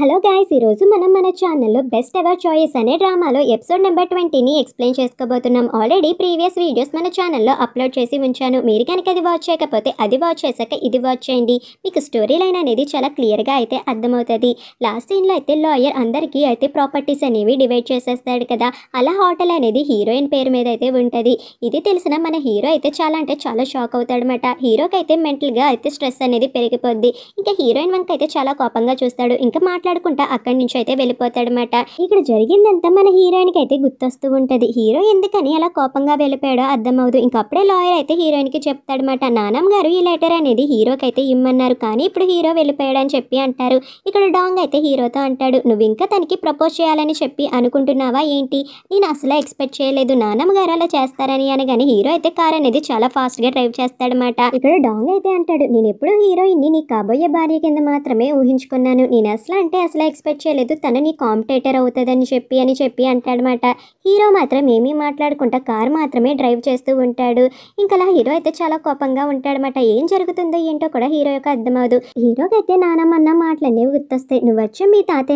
hello guys ఈరోజు మనం మన ఛానల్లో బెస్ట్ ఎవర్ చాయిస్ అనే డ్రామాలో ఎపిసోడ్ నెంబర్ ట్వంటీని ఎక్స్ప్లెయిన్ చేసుకోబోతున్నాం ఆల్రెడీ ప్రీవియస్ వీడియోస్ మన ఛానల్లో అప్లోడ్ చేసి ఉంచాను మీరు కనుక అది వాచ్ చేయకపోతే అది వాచ్ చేశాక ఇది వాచ్ చేయండి మీకు స్టోరీ లైన్ అనేది చాలా క్లియర్గా అయితే అర్థమవుతుంది లాస్ట్ సీన్లో అయితే లాయర్ అందరికీ అయితే ప్రాపర్టీస్ అనేవి డివైడ్ చేసేస్తాడు కదా అలా హోటల్ అనేది హీరోయిన్ పేరు మీద అయితే ఉంటుంది ఇది తెలిసిన మన హీరో అయితే చాలా అంటే చాలా షాక్ అవుతాడనమాట హీరోకి అయితే మెంటల్గా అయితే స్ట్రెస్ అనేది పెరిగిపోద్ది ఇంకా హీరోయిన్ వంక అయితే చాలా కోపంగా చూస్తాడు ఇంకా మాట్లాడు మాట్లాడుకుంటా అక్కడి నుంచి అయితే వెళ్ళిపోతాడనమాట ఇక్కడ జరిగిందంతా మన హీరోయిన్కి అయితే గుర్తొస్తూ ఉంటుంది హీరో ఎందుకని అలా కోపంగా వెళ్ళిపోయాడో అర్థమవుదు ఇంకప్పుడే లాయర్ అయితే హీరోయిన్కి చెప్తాడనమాట నానమ్ గారు ఈ లెటర్ అనేది హీరోకి అయితే ఇమ్మన్నారు కానీ ఇప్పుడు హీరో వెళ్ళిపోయాడు అని చెప్పి అంటారు ఇక్కడ డాంగ్ అయితే హీరోతో అంటాడు నువ్వు ఇంకా తనకి ప్రపోజ్ చేయాలని చెప్పి అనుకుంటున్నావా ఏంటి నేను అసలు ఎక్స్పెక్ట్ చేయలేదు నానమ్మ గారు అలా చేస్తారని అనగానే హీరో అయితే కార్ అనేది చాలా ఫాస్ట్గా డ్రైవ్ చేస్తాడనమాట ఇక్కడ డాంగ్ అయితే అంటాడు నేను ఎప్పుడు హీరోయిన్ని నీ కాబోయే భార్య కింద మాత్రమే ఊహించుకున్నాను నేను అసలు అంటే అసలు ఎక్స్పెక్ట్ చేయలేదు తను నీ కాంపిటేటర్ అవుతుందని చెప్పి అని చెప్పి అంటాడనమాట హీరో మాత్రం ఏమీ మాట్లాడుకుంటా కారు మాత్రమే డ్రైవ్ చేస్తూ ఉంటాడు ఇంకా అలా హీరో అయితే చాలా కోపంగా ఉంటాడనమాట ఏం జరుగుతుందో ఏంటో కూడా హీరో యొక్క అవ్వదు హీరోకి అయితే నానమ్మన్న మాటలన్నీ గుర్తొస్తాయి నువ్వు వచ్చి మీ తాత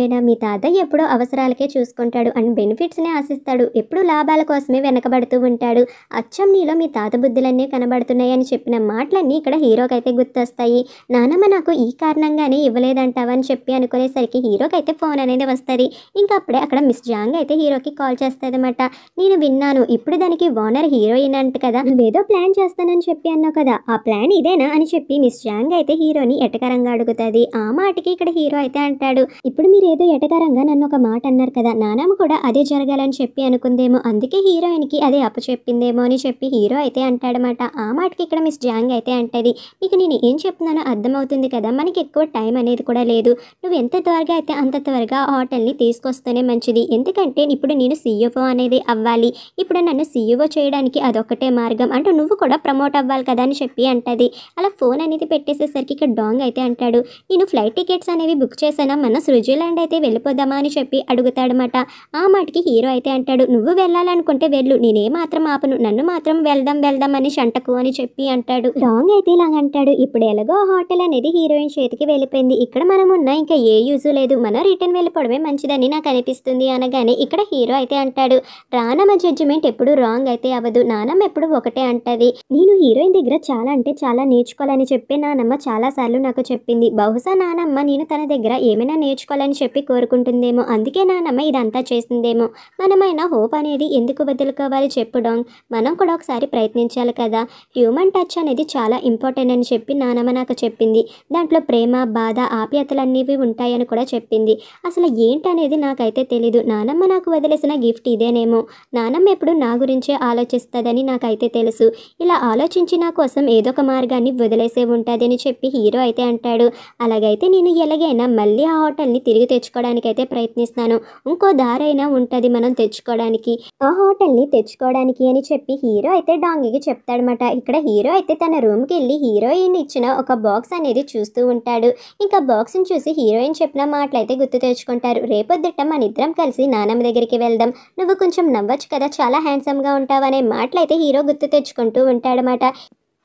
వేనా మీ తాత ఎప్పుడో అవసరాలకే చూసుకుంటాడు అండ్ బెనిఫిట్స్నే ఆశిస్తాడు ఎప్పుడు లాభాల కోసమే వెనకబడుతూ ఉంటాడు అచ్చం నీలో మీ తాత బుద్ధులన్నీ కనబడుతున్నాయి అని చెప్పిన మాటలన్నీ ఇక్కడ హీరోకి అయితే గుర్తొస్తాయి నానమ్మ నాకు ఈ కారణంగానే ఇవ్వలేదంటావని చెప్పి చెప్పి అనుకునేసరికి హీరోకి అయితే ఫోన్ అనేది వస్తుంది ఇంకా అప్పుడే అక్కడ మిస్ జాంగ్ అయితే హీరోకి కాల్ చేస్తుంది అనమాట నేను విన్నాను ఇప్పుడు దానికి ఓనర్ హీరోయిన్ అంట కదా నువ్వేదో ప్లాన్ చేస్తానని చెప్పి అన్నావు కదా ఆ ప్లాన్ ఇదేనా అని చెప్పి మిస్ జాంగ్ అయితే హీరోని ఎటకరంగా అడుగుతుంది ఆ మాటకి ఇక్కడ హీరో అయితే అంటాడు ఇప్పుడు మీరు ఏదో ఎటకరంగా నన్ను ఒక మాట అన్నారు కదా నానమ్మ కూడా అదే జరగాలని చెప్పి అనుకుందేమో అందుకే హీరోయిన్ కి అదే అప్పచెప్పిందేమో అని చెప్పి హీరో అయితే అంటాడనమాట ఆ మాటకి ఇక్కడ మిస్ జాంగ్ అయితే అంటది ఇక నేను ఏం చెప్తున్నానో అర్థమవుతుంది కదా మనకి ఎక్కువ టైం అనేది కూడా లేదు నువ్వు ఎంత త్వరగా అయితే అంత త్వరగా హోటల్ని తీసుకొస్తేనే మంచిది ఎందుకంటే ఇప్పుడు నేను సీఈఓ e అనేది అవ్వాలి ఇప్పుడు నన్ను సీఈఓ e చేయడానికి అదొకటే మార్గం అంటే నువ్వు కూడా ప్రమోట్ అవ్వాలి కదా అని చెప్పి అంటది అలా ఫోన్ అనేది పెట్టేసేసరికి ఇక్కడ డాంగ్ అయితే అంటాడు నేను ఫ్లైట్ టికెట్స్ అనేవి బుక్ చేశానా మన స్విట్జర్లాండ్ అయితే వెళ్ళిపోదామా అని చెప్పి అడుగుతాడనమాట ఆ మాటకి హీరో అయితే అంటాడు నువ్వు వెళ్ళాలనుకుంటే వెళ్ళు నేనే మాత్రం ఆపను నన్ను మాత్రం వెళ్దాం వెళ్దాం అని షంటకు అని చెప్పి అంటాడు డాంగ్ అయితే ఇలా అంటాడు ఇప్పుడు ఎలాగో హోటల్ అనేది హీరోయిన్ చేతికి వెళ్ళిపోయింది ఇక్కడ మనం ఉన్నాయి ఇంకా ఏ యూజు లేదు మనం రిటర్న్ వెళ్ళిపోవడమే మంచిదని నాకు అనిపిస్తుంది అనగానే ఇక్కడ హీరో అయితే అంటాడు రానమ్మ జడ్జిమెంట్ ఎప్పుడు రాంగ్ అయితే అవ్వదు నానమ్మ ఎప్పుడు ఒకటే అంటది నేను హీరోయిన్ దగ్గర చాలా అంటే చాలా నేర్చుకోవాలని చెప్పి నానమ్మ చాలాసార్లు నాకు చెప్పింది బహుశా నానమ్మ నేను తన దగ్గర ఏమైనా నేర్చుకోవాలని చెప్పి కోరుకుంటుందేమో అందుకే నానమ్మ ఇదంతా చేసిందేమో మనమైనా హోప్ అనేది ఎందుకు వదులుకోవాలి చెప్పడం మనం కూడా ఒకసారి ప్రయత్నించాలి కదా హ్యూమన్ టచ్ అనేది చాలా ఇంపార్టెంట్ అని చెప్పి నానమ్మ నాకు చెప్పింది దాంట్లో ప్రేమ బాధ ఆప్యతలు అనేవి ఉంటాయని కూడా చెప్పింది అసలు ఏంటనేది నాకైతే తెలీదు నానమ్మ నాకు వదిలేసిన గిఫ్ట్ ఇదేనేమో నానమ్మ ఎప్పుడు నా గురించే ఆలోచిస్తుందని నాకైతే తెలుసు ఇలా ఆలోచించి నా కోసం ఏదో ఒక మార్గాన్ని వదిలేసే ఉంటుందని చెప్పి హీరో అయితే అంటాడు అలాగైతే నేను ఎలాగైనా మళ్ళీ ఆ హోటల్ని తిరిగి తెచ్చుకోవడానికి అయితే ప్రయత్నిస్తాను ఇంకో దారైనా ఉంటుంది మనం తెచ్చుకోవడానికి ఆ హోటల్ని తెచ్చుకోవడానికి అని చెప్పి హీరో అయితే డాంగికి చెప్తాడనమాట ఇక్కడ హీరో అయితే తన రూమ్కి వెళ్ళి హీరోయిన్ ఇచ్చిన ఒక బాక్స్ అనేది చూస్తూ ఉంటాడు ఇంకా బాక్స్ని చూసి హీరో హీరోయిన్ చెప్పిన మాటలైతే గుర్తు తెచ్చుకుంటారు రేపొద్దుట మన ఇద్దరం కలిసి నానమ్మ దగ్గరికి వెళ్దాం నువ్వు కొంచెం నవ్వచ్చు కదా చాలా హ్యాండ్సమ్గా ఉంటావనే మాటలైతే హీరో గుర్తు తెచ్చుకుంటూ ఉంటాడనమాట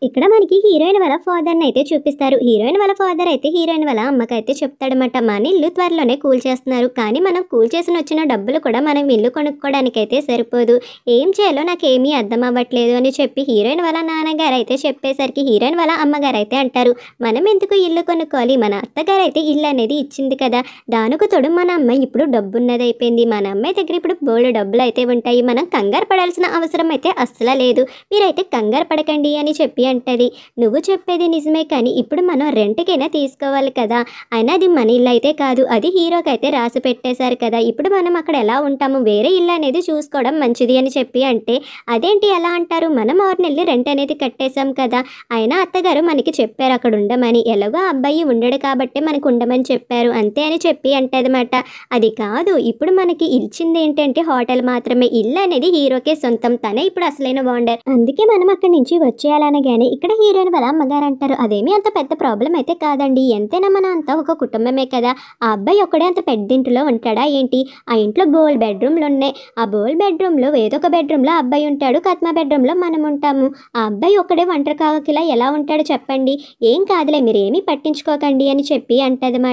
ఇక్కడ మనకి హీరోయిన్ వాళ్ళ ఫాదర్ అయితే చూపిస్తారు హీరోయిన్ వాళ్ళ ఫాదర్ అయితే హీరోయిన్ వాళ్ళ అమ్మకైతే చెప్తాడనమాట మన ఇల్లు త్వరలోనే కూల్ చేస్తున్నారు కానీ మనం కూల్ చేసిన వచ్చిన డబ్బులు కూడా మనం ఇల్లు కొనుక్కోవడానికి అయితే సరిపోదు ఏం చేయాలో నాకేమీ అర్థం అవ్వట్లేదు అని చెప్పి హీరోయిన్ వాళ్ళ నాన్నగారు అయితే చెప్పేసరికి హీరోయిన్ వాళ్ళ అమ్మగారు అయితే అంటారు మనం ఎందుకు ఇల్లు కొనుక్కోవాలి మన అత్తగారు అయితే ఇల్లు అనేది ఇచ్చింది కదా దానికి తోడు మన అమ్మ ఇప్పుడు డబ్బున్నది అయిపోయింది మన అమ్మాయి దగ్గర ఇప్పుడు బోల్డ్ డబ్బులు అయితే ఉంటాయి మనం కంగారు పడాల్సిన అవసరం అయితే అస్సలు లేదు మీరైతే కంగారు పడకండి అని చెప్పి అంటది నువ్వు చెప్పేది నిజమే కానీ ఇప్పుడు మనం రెంట్కైనా తీసుకోవాలి కదా అయినా అది మన ఇల్లు అయితే కాదు అది హీరోకి అయితే రాసి పెట్టేశారు కదా ఇప్పుడు మనం అక్కడ ఎలా ఉంటాము వేరే ఇల్లు అనేది చూసుకోవడం మంచిది అని చెప్పి అంటే అదేంటి ఎలా అంటారు మనం ఆరునెల్లి రెంట్ అనేది కట్టేశాం కదా అయినా అత్తగారు మనకి చెప్పారు అక్కడ ఉండమని ఎలాగో అబ్బాయి ఉండడు కాబట్టి మనకు ఉండమని చెప్పారు అంతే అని చెప్పి అంటదన్నమాట అది కాదు ఇప్పుడు మనకి ఇచ్చింది ఏంటంటే హోటల్ మాత్రమే ఇల్లు అనేది హీరోకే సొంతం తనే ఇప్పుడు అసలైన బాండర్ అందుకే మనం అక్కడి నుంచి వచ్చేయాలనగా అని ఇక్కడ హీరోయిన్ వాళ్ళ అమ్మగారు అంటారు అదేమీ అంత పెద్ద ప్రాబ్లం అయితే కాదండి ఎంతైనా మన అంతా ఒక కుటుంబమే కదా ఆ అబ్బాయి ఒకడే అంత పెద్ద ఇంట్లో ఉంటాడా ఏంటి ఆ ఇంట్లో బోల్ బెడ్రూమ్లు ఉన్నాయి ఆ బోల్ బెడ్రూమ్లో ఏదొక బెడ్రూమ్లో అబ్బాయి ఉంటాడు కత్మా బెడ్రూమ్లో మనం ఉంటాము ఆ అబ్బాయి ఒక్కడే ఒంటరి కాకిలా ఎలా ఉంటాడో చెప్పండి ఏం కాదులే మీరు ఏమీ పట్టించుకోకండి అని చెప్పి అంటదన్నమాట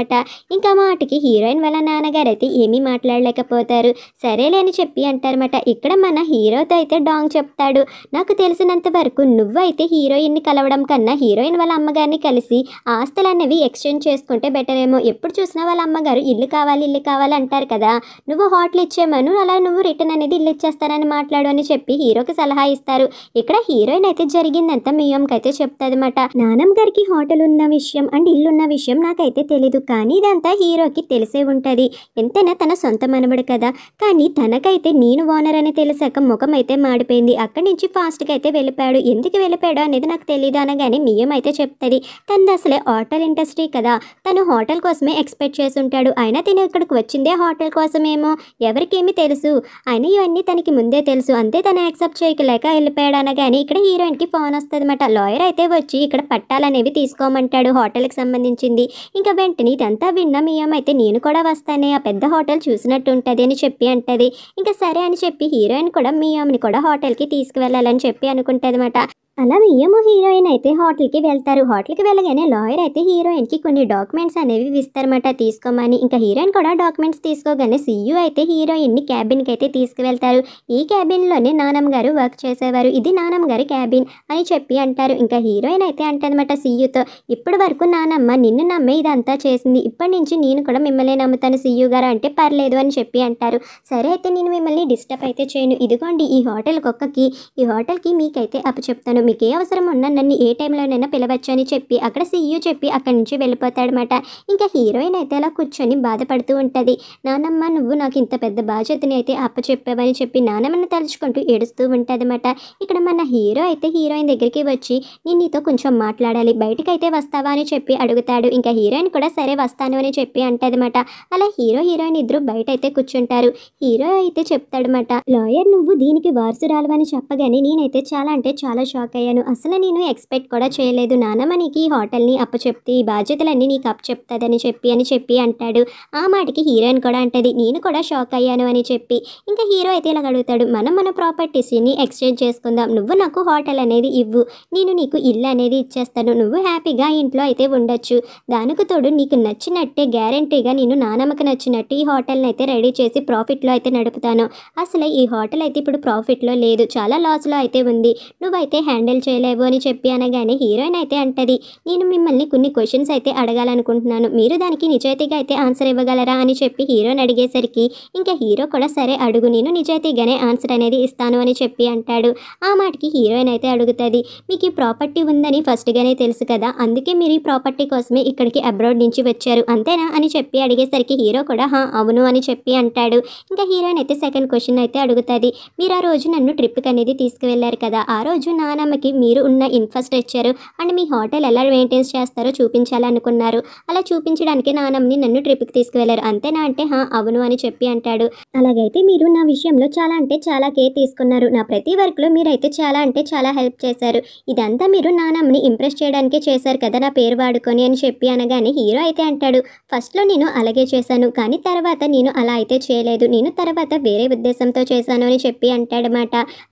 ఇంకా మాటకి హీరోయిన్ వాళ్ళ నాన్నగారు అయితే ఏమీ మాట్లాడలేకపోతారు సరేలే అని చెప్పి అంటారన్నమాట ఇక్కడ మన హీరోతో అయితే డాంగ్ చెప్తాడు నాకు తెలిసినంత వరకు నువ్వైతే హీరో హీరోయిన్ని కలవడం కన్నా హీరోయిన్ వాళ్ళ అమ్మగారిని కలిసి ఆస్తులు అనేవి ఎక్స్చేంజ్ చేసుకుంటే బెటర్ ఏమో ఎప్పుడు చూసినా వాళ్ళ అమ్మగారు ఇల్లు కావాలి ఇల్లు కావాలి అంటారు కదా నువ్వు హోటల్ ఇచ్చేమను అలా నువ్వు రిటర్న్ అనేది ఇల్లు ఇచ్చేస్తానని మాట్లాడు అని చెప్పి హీరోకి సలహా ఇస్తారు ఇక్కడ హీరోయిన్ అయితే జరిగిందంతా అమ్మకి అయితే చెప్తుంది అనమాట నానమ్మ గారికి హోటల్ ఉన్న విషయం అండ్ ఇల్లు ఉన్న విషయం నాకైతే తెలీదు కానీ ఇదంతా హీరోకి తెలిసే ఉంటుంది ఎంతైనా తన సొంత మనబడు కదా కానీ తనకైతే నేను ఓనర్ అని తెలిసాక ముఖం అయితే మాడిపోయింది అక్కడి నుంచి ఫాస్ట్గా అయితే వెళ్ళిపోయాడు ఎందుకు వెళ్ళిపోయాడు అనేది లేదు నాకు తెలియదు అనగానే మియం అయితే చెప్తుంది తనది అసలే హోటల్ ఇండస్ట్రీ కదా తను హోటల్ కోసమే ఎక్స్పెక్ట్ చేసి ఉంటాడు అయినా తిను ఇక్కడికి వచ్చిందే హోటల్ కోసమేమో ఎవరికేమీ తెలుసు అని ఇవన్నీ తనకి ముందే తెలుసు అంతే తను యాక్సెప్ట్ చేయకలేక వెళ్ళిపోయాడు అనగానే ఇక్కడ హీరోయిన్కి ఫోన్ వస్తుందన్నమాట లాయర్ అయితే వచ్చి ఇక్కడ పట్టాలనేవి తీసుకోమంటాడు హోటల్కి సంబంధించింది ఇంకా వెంటనే ఇదంతా విన్న మియం అయితే నేను కూడా వస్తానే ఆ పెద్ద హోటల్ చూసినట్టు ఉంటుంది అని చెప్పి అంటది ఇంకా సరే అని చెప్పి హీరోయిన్ కూడా మీ అమ్మని కూడా హోటల్కి తీసుకువెళ్ళాలని చెప్పి అనుకుంటుంది అనమాట అలా వెయ్యము హీరోయిన్ అయితే హోటల్కి వెళ్తారు హోటల్కి వెళ్ళగానే లాయర్ అయితే హీరోయిన్కి కొన్ని డాక్యుమెంట్స్ అనేవి ఇస్తారన్నమాట తీసుకోమని ఇంకా హీరోయిన్ కూడా డాక్యుమెంట్స్ తీసుకోగానే సీయూ అయితే హీరోయిన్ని క్యాబిన్కి అయితే తీసుకువెళ్తారు ఈ క్యాబిన్లోనే నానమ్మ గారు వర్క్ చేసేవారు ఇది నానమ్మ గారి క్యాబిన్ అని చెప్పి అంటారు ఇంకా హీరోయిన్ అయితే అంటదన్నమాట సీయూతో ఇప్పటి వరకు నానమ్మ నిన్ను నమ్మే ఇదంతా చేసింది ఇప్పటి నుంచి నేను కూడా మిమ్మల్ని నమ్ముతాను సీయూ గారు అంటే పర్లేదు అని చెప్పి అంటారు సరే అయితే నేను మిమ్మల్ని డిస్టర్బ్ అయితే చేయను ఇదిగోండి ఈ హోటల్ కుక్కకి ఈ హోటల్కి మీకైతే అప్పచెప్తాను మీకు ఏ అవసరం ఉన్నా నన్ను ఏ టైంలోనైనా పిలవచ్చు అని చెప్పి అక్కడ సీఈ చెప్పి అక్కడి నుంచి వెళ్ళిపోతాడనమాట ఇంకా హీరోయిన్ అయితే అలా కూర్చొని బాధపడుతూ ఉంటుంది నానమ్మ నువ్వు నాకు ఇంత పెద్ద బాధ్యతని అయితే అప్పచెప్పావని చెప్పి నానమ్మను తలుచుకుంటూ ఏడుస్తూ అనమాట ఇక్కడ మన హీరో అయితే హీరోయిన్ దగ్గరికి వచ్చి నేను నీతో కొంచెం మాట్లాడాలి బయటకైతే వస్తావా అని చెప్పి అడుగుతాడు ఇంకా హీరోయిన్ కూడా సరే వస్తాను అని చెప్పి అనమాట అలా హీరో హీరోయిన్ ఇద్దరు బయట అయితే కూర్చుంటారు హీరో అయితే చెప్తాడనమాట లాయర్ నువ్వు దీనికి వారసురాలు అని చెప్పగానే నేనైతే చాలా అంటే చాలా షాక్ షాక్ అయ్యాను అసలు నేను ఎక్స్పెక్ట్ కూడా చేయలేదు నానమ్మనికి హోటల్ని అప్పచెప్తే ఈ బాధ్యతలన్నీ నీకు అప్పచెప్తుందని చెప్పి అని చెప్పి అంటాడు ఆ మాటకి హీరోయిన్ కూడా అంటది నేను కూడా షాక్ అయ్యాను అని చెప్పి ఇంకా హీరో అయితే ఇలా అడుగుతాడు మనం మన ప్రాపర్టీస్ని ఎక్స్చేంజ్ చేసుకుందాం నువ్వు నాకు హోటల్ అనేది ఇవ్వు నేను నీకు ఇల్లు అనేది ఇచ్చేస్తాను నువ్వు హ్యాపీగా ఇంట్లో అయితే ఉండొచ్చు దానికి తోడు నీకు నచ్చినట్టే గ్యారంటీగా నేను నానమ్మకు నచ్చినట్టు ఈ హోటల్ని అయితే రెడీ చేసి ప్రాఫిట్లో అయితే నడుపుతాను అసలు ఈ హోటల్ అయితే ఇప్పుడు ప్రాఫిట్లో లేదు చాలా లాస్లో అయితే ఉంది నువ్వైతే హ్యాండ్ హ్యాండిల్ చేయలేవు అని చెప్పి అనగానే హీరోయిన్ అయితే అంటది నేను మిమ్మల్ని కొన్ని క్వశ్చన్స్ అయితే అడగాలనుకుంటున్నాను మీరు దానికి నిజాయితీగా అయితే ఆన్సర్ ఇవ్వగలరా అని చెప్పి హీరోయిన్ అడిగేసరికి ఇంకా హీరో కూడా సరే అడుగు నేను నిజాయితీగానే ఆన్సర్ అనేది ఇస్తాను అని చెప్పి అంటాడు ఆ మాటకి హీరోయిన్ అయితే అడుగుతుంది మీకు ఈ ప్రాపర్టీ ఉందని ఫస్ట్గానే తెలుసు కదా అందుకే మీరు ఈ ప్రాపర్టీ కోసమే ఇక్కడికి అబ్రాడ్ నుంచి వచ్చారు అంతేనా అని చెప్పి అడిగేసరికి హీరో కూడా హా అవును అని చెప్పి అంటాడు ఇంకా హీరోయిన్ అయితే సెకండ్ క్వశ్చన్ అయితే అడుగుతుంది మీరు ఆ రోజు నన్ను ట్రిప్కి అనేది తీసుకువెళ్ళారు కదా ఆ రోజు నాన్న కస్టమర్కి మీరు ఉన్న ఇన్ఫ్రాస్ట్రక్చర్ అండ్ మీ హోటల్ ఎలా మెయింటైన్స్ చేస్తారో చూపించాలనుకున్నారు అలా చూపించడానికి నానమ్మని నన్ను ట్రిప్కి తీసుకువెళ్లారు అంతేనా అంటే హా అవును అని చెప్పి అంటాడు అలాగైతే మీరు నా విషయంలో చాలా అంటే చాలా కేర్ తీసుకున్నారు నా ప్రతి వర్క్లో మీరైతే చాలా అంటే చాలా హెల్ప్ చేశారు ఇదంతా మీరు నానమ్మని ఇంప్రెస్ చేయడానికే చేశారు కదా నా పేరు వాడుకొని అని చెప్పి అనగానే హీరో అయితే అంటాడు ఫస్ట్లో నేను అలాగే చేశాను కానీ తర్వాత నేను అలా అయితే చేయలేదు నేను తర్వాత వేరే ఉద్దేశంతో చేశాను అని చెప్పి అంటాడనమాట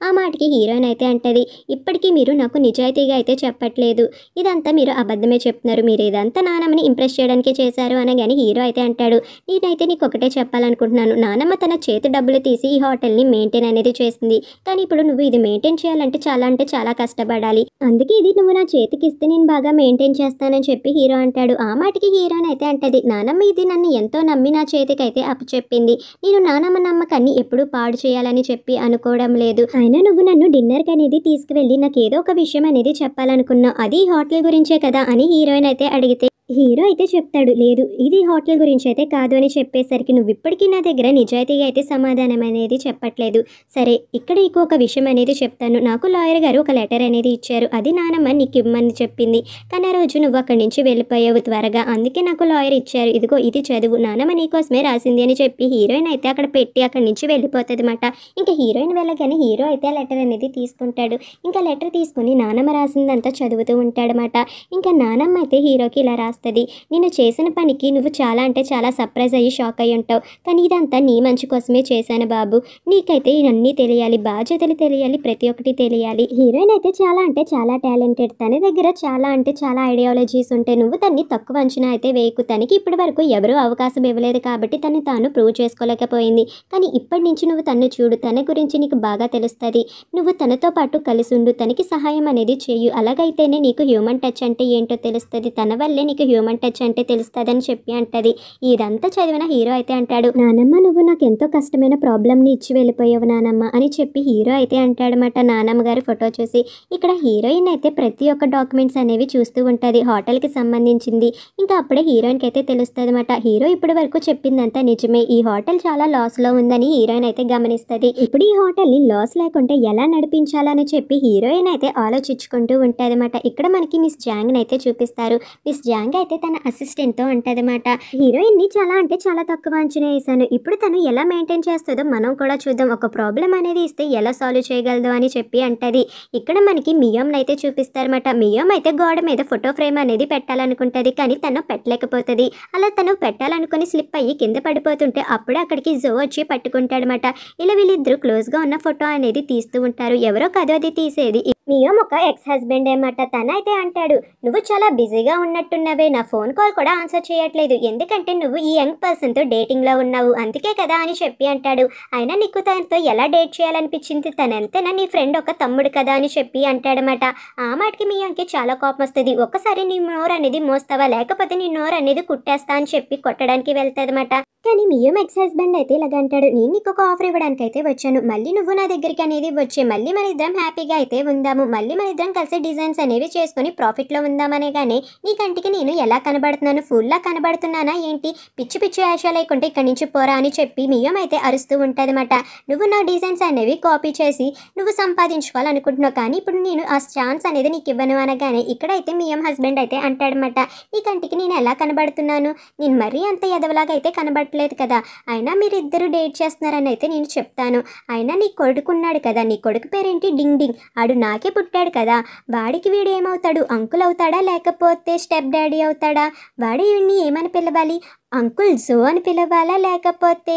ఆ మాటకి హీరోయిన్ అయితే అంటది ఇప్పటికి మీరు నాకు నిజాయితీగా అయితే చెప్పట్లేదు ఇదంతా మీరు అబద్ధమే చెప్తున్నారు మీరు ఇదంతా నానమ్మని ఇంప్రెస్ చేయడానికే చేశారు అనగానే హీరో అయితే అంటాడు నేనైతే నీకు ఒకటే చెప్పాలనుకుంటున్నాను నానమ్మ తన చేతి డబ్బులు తీసి ఈ హోటల్ని మెయింటైన్ అనేది చేసింది కానీ ఇప్పుడు నువ్వు ఇది మెయింటైన్ చేయాలంటే చాలా అంటే చాలా కష్టపడాలి అందుకే ఇది నువ్వు నా చేతికి ఇస్తే నేను బాగా మెయింటైన్ చేస్తానని చెప్పి హీరో అంటాడు ఆ మాటకి హీరోని అయితే అంటది నానమ్మ ఇది నన్ను ఎంతో నమ్మి నా చేతికి అయితే అప్పచెప్పింది నేను నానమ్మ నమ్మకాన్ని ఎప్పుడూ పాడు చేయాలని చెప్పి అనుకోవడం లేదు అయినా నువ్వు నన్ను డిన్నర్కి అనేది తీసుకువెళ్ళి నాకు ఏదో ఒక విషయం అనేది చెప్పాలనుకున్నావు అది హోటల్ గురించే కదా అని హీరోయిన్ అయితే అడిగితే హీరో అయితే చెప్తాడు లేదు ఇది హోటల్ గురించి అయితే కాదు అని చెప్పేసరికి నువ్వు ఇప్పటికీ నా దగ్గర నిజాయితీగా అయితే సమాధానం అనేది చెప్పట్లేదు సరే ఇక్కడ ఇంకో ఒక విషయం అనేది చెప్తాను నాకు లాయర్ గారు ఒక లెటర్ అనేది ఇచ్చారు అది నానమ్మ నీకు ఇమ్మని చెప్పింది కానీ ఆ రోజు నువ్వు అక్కడి నుంచి వెళ్ళిపోయావు త్వరగా అందుకే నాకు లాయర్ ఇచ్చారు ఇదిగో ఇది చదువు నానమ్మ నీకోసమే రాసింది అని చెప్పి హీరోయిన్ అయితే అక్కడ పెట్టి అక్కడి నుంచి వెళ్ళిపోతుంది అన్నమాట ఇంకా హీరోయిన్ వెళ్ళగానే హీరో అయితే ఆ లెటర్ అనేది తీసుకుంటాడు ఇంకా లెటర్ తీసుకుని నానమ్మ రాసిందంతా చదువుతూ ఉంటాడనమాట ఇంకా నానమ్మ అయితే హీరోకి ఇలా రాస్తుంది నేను చేసిన పనికి నువ్వు చాలా అంటే చాలా సర్ప్రైజ్ అయ్యి షాక్ అయ్యి ఉంటావు కానీ ఇదంతా నీ మంచి కోసమే చేశాను బాబు నీకైతే ఇవన్నీ తెలియాలి బాధ్యతలు తెలియాలి ప్రతి ఒక్కటి తెలియాలి హీరోయిన్ అయితే చాలా అంటే చాలా టాలెంటెడ్ తన దగ్గర చాలా అంటే చాలా ఐడియాలజీస్ ఉంటాయి నువ్వు తన్ని తక్కువ అంచనా అయితే వేయకు తనకి ఇప్పటి వరకు ఎవరూ అవకాశం ఇవ్వలేదు కాబట్టి తను తాను ప్రూవ్ చేసుకోలేకపోయింది కానీ ఇప్పటి నుంచి నువ్వు తన్ను చూడు తన గురించి నీకు బాగా తెలుస్తుంది నువ్వు తనతో పాటు కలిసి ఉండు తనకి ఎవరికి సహాయం అనేది చేయు అలాగైతేనే నీకు హ్యూమన్ టచ్ అంటే ఏంటో తెలుస్తుంది తన వల్లే నీకు హ్యూమన్ టచ్ అంటే తెలుస్తుంది అని చెప్పి అంటది ఇదంతా చదివిన హీరో అయితే అంటాడు నానమ్మ నువ్వు నాకు ఎంతో కష్టమైన ని ఇచ్చి వెళ్ళిపోయావు నానమ్మ అని చెప్పి హీరో అయితే అంటాడనమాట నానమ్మ గారి ఫోటో చూసి ఇక్కడ హీరోయిన్ అయితే ప్రతి ఒక్క డాక్యుమెంట్స్ అనేవి చూస్తూ ఉంటుంది కి సంబంధించింది ఇంకా అప్పుడే కి అయితే తెలుస్తుంది అనమాట హీరో ఇప్పటి వరకు చెప్పిందంతా నిజమే ఈ హోటల్ చాలా లాస్ లో ఉందని హీరోయిన్ అయితే గమనిస్తుంది ఇప్పుడు ఈ ని లాస్ లేకుండా ఎలా నడిపించాలని చెప్పి హీరోయిన్ అయితే ఆలోచించుకుంటూ ఉంటుంది అనమాట ఇక్కడ మనకి మిస్ జాంగ్ని అయితే చూపిస్తారు మిస్ జాంగ్ అయితే తన అసిస్టెంట్తో ఉంటుంది అనమాట హీరోయిన్ని చాలా అంటే చాలా తక్కువ అంచనా వేశాను ఇప్పుడు తను ఎలా మెయింటైన్ చేస్తుందో మనం కూడా చూద్దాం ఒక ప్రాబ్లం అనేది ఇస్తే ఎలా సాల్వ్ చేయగలదు అని చెప్పి అంటది ఇక్కడ మనకి మియోమ్ని అయితే చూపిస్తారు అనమాట మియోమ్ అయితే గోడ మీద ఫోటో ఫ్రేమ్ అనేది పెట్టాలనుకుంటుంది కానీ తను పెట్టలేకపోతుంది అలా తను పెట్టాలనుకుని స్లిప్ అయ్యి కింద పడిపోతుంటే అప్పుడు అక్కడికి జో వచ్చి పట్టుకుంటాడనమాట ఇలా క్లోజ్ క్లోజ్గా ఉన్న ఫోటో అనేది తీస్తూ ఉంటారు ఎవరో కదో అది తీసేది నియోమ్ ఒక ఎక్స్ హస్బెండ్ ఏమట తనైతే అంటాడు నువ్వు చాలా బిజీగా ఉన్నట్టున్నవే నా ఫోన్ కాల్ కూడా ఆన్సర్ చేయట్లేదు ఎందుకంటే నువ్వు ఈ యంగ్ పర్సన్తో డేటింగ్లో ఉన్నావు అందుకే కదా అని చెప్పి అంటాడు అయినా నీకు తనతో ఎలా డేట్ చేయాలనిపించింది తనంతేనా నీ ఫ్రెండ్ ఒక తమ్ముడు కదా అని చెప్పి అంటాడమాట ఆ మాటకి మియోమ్కి చాలా కోపం వస్తుంది ఒక్కసారి నీ నోరు అనేది మోస్తావా లేకపోతే నీ నోరు అనేది కుట్టేస్తా అని చెప్పి కొట్టడానికి అనమాట కానీ మియోమ్ ఎక్స్ హస్బెండ్ అయితే ఇలాగ అంటాడు నేను నీకు ఒక ఆఫర్ ఇవ్వడానికి అయితే వచ్చాను మళ్ళీ నువ్వు నా దగ్గరికి అనేది వచ్చే మళ్ళీ మన ఇద్దరం హ్యాపీగా అయితే ఉందాము మనము మళ్ళీ మన ఇద్దరం కలిసి డిజైన్స్ అనేవి చేసుకుని ప్రాఫిట్లో ఉందామనే కానీ నీ కంటికి నేను ఎలా కనబడుతున్నాను ఫుల్లా కనబడుతున్నానా ఏంటి పిచ్చి పిచ్చి వేషాలు లేకుంటే ఇక్కడి నుంచి పోరా అని చెప్పి మియం అయితే అరుస్తూ అనమాట నువ్వు నా డిజైన్స్ అనేవి కాపీ చేసి నువ్వు సంపాదించుకోవాలనుకుంటున్నావు కానీ ఇప్పుడు నేను ఆ ఛాన్స్ అనేది నీకు ఇవ్వను అనగానే ఇక్కడైతే మియం హస్బెండ్ అయితే అంటాడనమాట నీ కంటికి నేను ఎలా కనబడుతున్నాను నేను మరీ అంత ఎదవలాగా అయితే కనబడట్లేదు కదా అయినా ఇద్దరు డేట్ చేస్తున్నారని అయితే నేను చెప్తాను అయినా నీ కొడుకున్నాడు కదా నీ కొడుకు పేరేంటి డింగ్ డింగ్ ఆడు నాకు అలాగే పుట్టాడు కదా వాడికి వీడు ఏమవుతాడు అంకుల్ అవుతాడా లేకపోతే స్టెప్ డాడీ అవుతాడా వీడిని ఏమని పిలవాలి అంకుల్ జో అని పిలవాలా లేకపోతే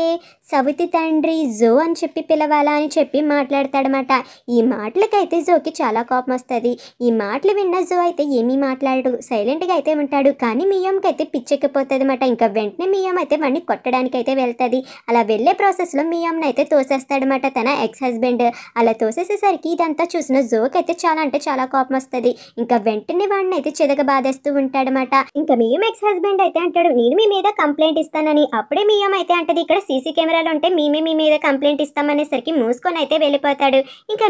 సవితి తండ్రి జో అని చెప్పి పిలవాలా అని చెప్పి మాట్లాడతాడనమాట ఈ మాటలకైతే జోకి చాలా కోపం వస్తుంది ఈ మాటలు విన్న జో అయితే ఏమీ మాట్లాడడు సైలెంట్గా అయితే ఉంటాడు కానీ మియంకి అయితే పిచ్చెక్కిపోతుంది అనమాట ఇంకా వెంటనే అమ్మ అయితే వాడిని కొట్టడానికి అయితే వెళ్తుంది అలా వెళ్ళే ప్రాసెస్లో అమ్మని అయితే తోసేస్తాడనమాట తన ఎక్స్ హస్బెండ్ అలా తోసేసేసరికి ఇదంతా చూసిన జోకి అయితే చాలా అంటే చాలా కోపం వస్తుంది ఇంకా వెంటనే వాడిని అయితే చెదగ బాధేస్తూ ఉంటాడనమాట ఇంకా మియం ఎక్స్ హస్బెండ్ అయితే అంటాడు నేను మీ మీద కంప్లైంట్ ఇస్తానని అప్పుడే మీ అయితే అంటది ఇక్కడ సీసీ కెమెరాలు ఉంటే మేమే మీ మీద కంప్లైంట్ ఇస్తామనేసరికి మూసుకొని అయితే వెళ్ళిపోతాడు ఇంకా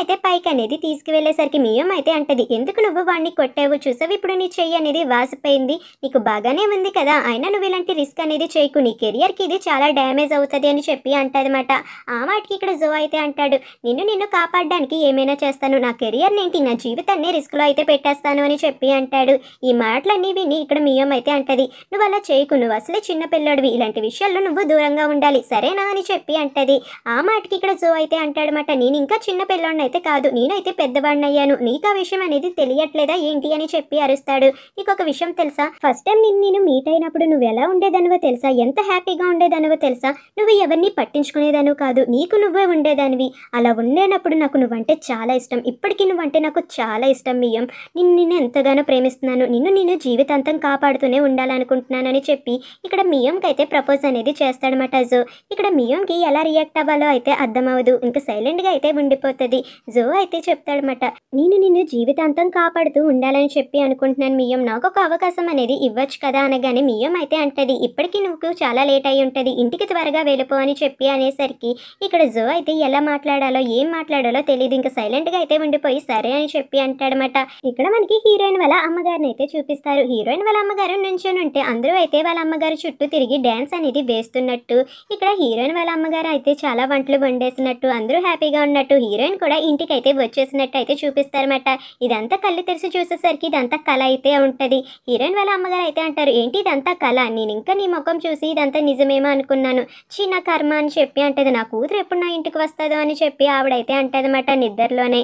అయితే పైకి అనేది తీసుకువెళ్ళేసరికి మియం అయితే అంటది ఎందుకు నువ్వు వాడిని కొట్టావు చూసావు ఇప్పుడు నీ చెయ్యి అనేది వాసిపోయింది నీకు బాగానే ఉంది కదా అయినా నువ్వు ఇలాంటి రిస్క్ అనేది చేయకు నీ కెరియర్కి ఇది చాలా డ్యామేజ్ అవుతుంది అని చెప్పి అంటదన్నమాట ఆ మాటకి ఇక్కడ జో అయితే అంటాడు నిన్ను నిన్ను కాపాడడానికి ఏమైనా చేస్తాను నా కెరియర్ని ఏంటి నా జీవితాన్ని రిస్క్లో అయితే పెట్టేస్తాను అని చెప్పి అంటాడు ఈ మాటలన్నీ విని ఇక్కడ మీయం అయితే అంటది నువ్వు అలా చేయకు నువ్వు అసలే చిన్నపిల్లడివి ఇలాంటి విషయాల్లో నువ్వు దూరంగా ఉండాలి సరేనా అని చెప్పి అంటది ఆ మాటకి ఇక్కడ జో అయితే అంటాడనమాట నేను ఇంకా చిన్న అయితే కాదు నేనైతే పెద్దవాడినయ్యాను నీకు ఆ విషయం అనేది తెలియట్లేదా ఏంటి అని చెప్పి అరుస్తాడు నీకు ఒక విషయం తెలుసా ఫస్ట్ టైం నిన్ను నేను మీట్ అయినప్పుడు నువ్వు ఎలా ఉండేదనివో తెలుసా ఎంత హ్యాపీగా ఉండేదనివో తెలుసా నువ్వు ఎవరిని పట్టించుకునేదాను కాదు నీకు నువ్వే ఉండేదానివి అలా ఉండేనప్పుడు నాకు నువ్వంటే చాలా ఇష్టం ఇప్పటికీ నువ్వంటే నాకు చాలా ఇష్టం మియం నిన్ను నేను ఎంతగానో ప్రేమిస్తున్నాను నిన్ను నేను జీవితాంతం కాపాడుతూనే ఉండాలనుకుంటున్నానని చెప్పి ఇక్కడ మియోంకి అయితే ప్రపోజ్ అనేది చేస్తాడనమాట జో ఇక్కడ మియోంకి ఎలా రియాక్ట్ అవ్వాలో అయితే అర్థమవదు ఇంకా సైలెంట్గా అయితే ఉండిపోతుంది జో అయితే చెప్తాడనమాట నేను నిన్ను జీవితాంతం కాపాడుతూ ఉండాలని చెప్పి అనుకుంటున్నాను మియోం నాకు ఒక అవకాశం అనేది ఇవ్వచ్చు కదా అనగానే మియోం అయితే అంటది ఇప్పటికీ నువ్వు చాలా లేట్ అయి ఉంటుంది ఇంటికి త్వరగా వెళ్ళిపో అని చెప్పి అనేసరికి ఇక్కడ జో అయితే ఎలా మాట్లాడాలో ఏం మాట్లాడాలో తెలియదు ఇంకా సైలెంట్గా అయితే ఉండిపోయి సరే అని చెప్పి అంటాడనమాట ఇక్కడ మనకి హీరోయిన్ వాళ్ళ అమ్మగారిని అయితే చూపిస్తారు హీరోయిన్ వాళ్ళ అమ్మగారు నుంచొని ఉంటే అందరూ అయితే వాళ్ళ అమ్మ అమ్మగారి చుట్టూ తిరిగి డ్యాన్స్ అనేది వేస్తున్నట్టు ఇక్కడ హీరోయిన్ వాళ్ళ అమ్మగారు అయితే చాలా వంటలు వండేసినట్టు అందరూ హ్యాపీగా ఉన్నట్టు హీరోయిన్ కూడా ఇంటికి అయితే వచ్చేసినట్టు అయితే చూపిస్తారన్నమాట ఇదంతా కళ్ళు తెరిచి చూసేసరికి ఇదంతా కళ అయితే ఉంటుంది హీరోయిన్ వాళ్ళ అమ్మగారు అయితే అంటారు ఏంటి ఇదంతా కళ నేను ఇంకా నీ ముఖం చూసి ఇదంతా నిజమేమో అనుకున్నాను చిన్న కర్మ అని చెప్పి అంటది నా కూతురు ఎప్పుడు నా ఇంటికి వస్తుందో అని చెప్పి ఆవిడైతే అంటదన్నమాట నిద్రలోనే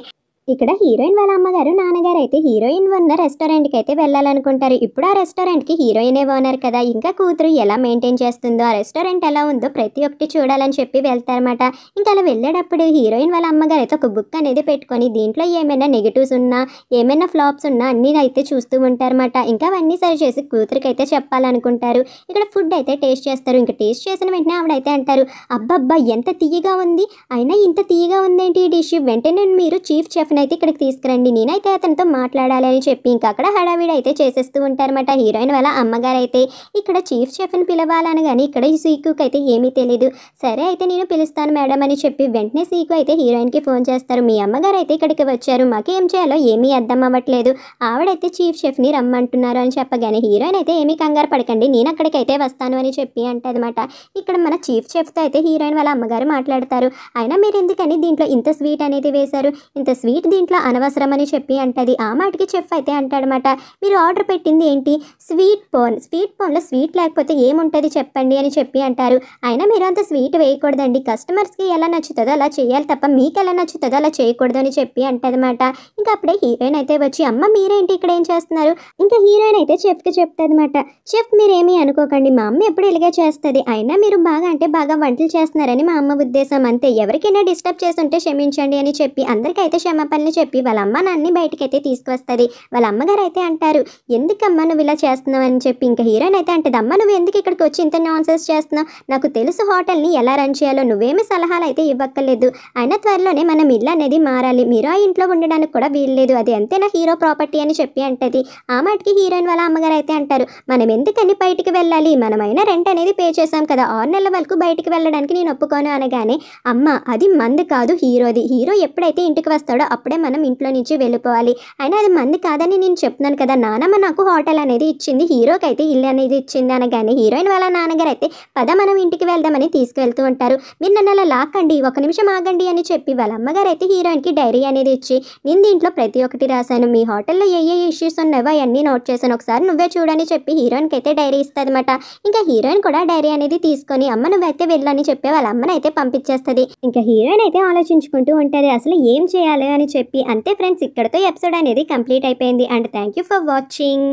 ఇక్కడ హీరోయిన్ వాళ్ళ అమ్మగారు నాన్నగారు అయితే హీరోయిన్ ఉన్న రెస్టారెంట్కి అయితే వెళ్ళాలనుకుంటారు ఇప్పుడు ఆ రెస్టారెంట్కి హీరోయినే ఓనర్ కదా ఇంకా కూతురు ఎలా మెయింటైన్ చేస్తుందో ఆ రెస్టారెంట్ ఎలా ఉందో ప్రతి ఒక్కటి చూడాలని చెప్పి వెళ్తారనమాట ఇంకా అలా వెళ్ళేటప్పుడు హీరోయిన్ వాళ్ళ అమ్మగారు అయితే ఒక బుక్ అనేది పెట్టుకొని దీంట్లో ఏమైనా నెగిటివ్స్ ఉన్నా ఏమైనా ఫ్లాప్స్ ఉన్నా అన్నీ అయితే చూస్తూ అనమాట ఇంకా అవన్నీ సరి చేసి కూతురికి అయితే చెప్పాలనుకుంటారు ఇక్కడ ఫుడ్ అయితే టేస్ట్ చేస్తారు ఇంకా టేస్ట్ చేసిన వెంటనే ఆవిడైతే అంటారు అబ్బబ్బా ఎంత తీయగా ఉంది అయినా ఇంత తీయగా ఉందేంటి ఈ డిష్ వెంటనే మీరు చీఫ్ చెఫ్ స్టాఫ్ని అయితే ఇక్కడికి తీసుకురండి నేనైతే అతనితో మాట్లాడాలి అని చెప్పి ఇంకా అక్కడ హడావిడి అయితే చేసేస్తూ ఉంటారన్నమాట హీరోయిన్ వాళ్ళ అమ్మగారు అయితే ఇక్కడ చీఫ్ షెఫ్ని పిలవాలని కానీ ఇక్కడ సీకుకి అయితే ఏమీ తెలియదు సరే అయితే నేను పిలుస్తాను మేడం అని చెప్పి వెంటనే సీకు అయితే హీరోయిన్కి ఫోన్ చేస్తారు మీ అమ్మగారు అయితే ఇక్కడికి వచ్చారు మాకేం చేయాలో ఏమీ అర్థం అవ్వట్లేదు ఆవిడైతే చీఫ్ చెఫ్ని రమ్మంటున్నారు అని చెప్పగానే హీరోయిన్ అయితే ఏమీ కంగారు పడకండి నేను అక్కడికైతే వస్తాను అని చెప్పి అంటదన్నమాట ఇక్కడ మన చీఫ్ చెఫ్తో అయితే హీరోయిన్ వాళ్ళ అమ్మగారు మాట్లాడతారు అయినా మీరు ఎందుకని దీంట్లో ఇంత స్వీట్ అనేది వేశారు ఇంత స్వీట్ నీకు దీంట్లో అనవసరమని చెప్పి అంటది ఆ మాటకి చెఫ్ అయితే అంటాడనమాట మీరు ఆర్డర్ పెట్టింది ఏంటి స్వీట్ పోన్ స్వీట్ పోన్లో స్వీట్ లేకపోతే ఏముంటుంది చెప్పండి అని చెప్పి అంటారు అయినా మీరు అంత స్వీట్ వేయకూడదండి కస్టమర్స్కి ఎలా నచ్చుతుందో అలా చేయాలి తప్ప మీకు ఎలా నచ్చుతుందో అలా చేయకూడదు అని చెప్పి అంటదన్నమాట ఇంకా అప్పుడే హీరోయిన్ అయితే వచ్చి అమ్మ మీరేంటి ఇక్కడ ఏం చేస్తున్నారు ఇంకా హీరోయిన్ అయితే చెఫ్కి అనమాట చెఫ్ మీరేమీ అనుకోకండి మా అమ్మ ఎప్పుడు ఇలాగే చేస్తుంది అయినా మీరు బాగా అంటే బాగా వంటలు చేస్తున్నారని మా అమ్మ ఉద్దేశం అంతే ఎవరికైనా డిస్టర్బ్ చేస్తుంటే క్షమించండి అని చెప్పి అందరికైతే క్షమాపణ పనులు చెప్పి వాళ్ళ అమ్మ నాన్ని బయటకైతే తీసుకువస్తుంది వాళ్ళ అమ్మగారు అయితే అంటారు ఎందుకమ్మ నువ్వు ఇలా చేస్తున్నావు అని చెప్పి ఇంకా హీరోయిన్ అయితే అంటది అమ్మ నువ్వు ఎందుకు ఇక్కడికి వచ్చి ఇంత నాన్సెస్ చేస్తున్నావు నాకు తెలుసు హోటల్ని ఎలా రన్ చేయాలో నువ్వేమి సలహాలు అయితే ఇవ్వక్కర్లేదు అయినా త్వరలోనే మనం ఇల్లు అనేది మారాలి మీరు ఆ ఇంట్లో ఉండడానికి కూడా వీల్లేదు అది ఎంతైనా హీరో ప్రాపర్టీ అని చెప్పి అంటది ఆ మాటికి హీరోయిన్ వాళ్ళ అమ్మగారు అయితే అంటారు మనం ఎందుకని బయటికి వెళ్ళాలి మనమైనా రెంట్ అనేది పే చేసాం కదా ఆరు నెలల వరకు బయటికి వెళ్ళడానికి నేను ఒప్పుకోను అనగానే అమ్మ అది మంది కాదు హీరోది హీరో ఎప్పుడైతే ఇంటికి వస్తాడో అప్పుడే మనం ఇంట్లో నుంచి వెళ్ళిపోవాలి అయినా అది మంది కాదని నేను చెప్తున్నాను కదా నానమ్మ నాకు హోటల్ అనేది ఇచ్చింది హీరోకి అయితే ఇల్లు అనేది ఇచ్చింది అనగానే హీరోయిన్ వాళ్ళ నాన్నగారు అయితే పద మనం ఇంటికి వెళ్దామని తీసుకువెళ్తూ ఉంటారు మీరు నన్ను అలా లాక్కండి ఒక నిమిషం ఆగండి అని చెప్పి వాళ్ళ అమ్మగారు అయితే హీరోయిన్కి డైరీ అనేది ఇచ్చి నేను దీంట్లో ప్రతి ఒక్కటి రాశాను మీ హోటల్లో ఏ ఏ ఇష్యూస్ ఉన్నాయో అవన్నీ నోట్ చేశాను ఒకసారి నువ్వే చూడని చెప్పి హీరోయిన్కి అయితే డైరీ ఇస్తుంది అనమాట ఇంకా హీరోయిన్ కూడా డైరీ అనేది తీసుకొని అమ్మ నువ్వైతే వెళ్ళని చెప్పి వాళ్ళ అమ్మనైతే పంపించేస్తుంది ఇంకా హీరోయిన్ అయితే ఆలోచించుకుంటూ ఉంటుంది అసలు ఏం చేయాలి అని చెప్పి అంతే ఫ్రెండ్స్ ఇక్కడతో ఎపిసోడ్ అనేది కంప్లీట్ అయిపోయింది అండ్ థ్యాంక్ ఫర్ వాచింగ్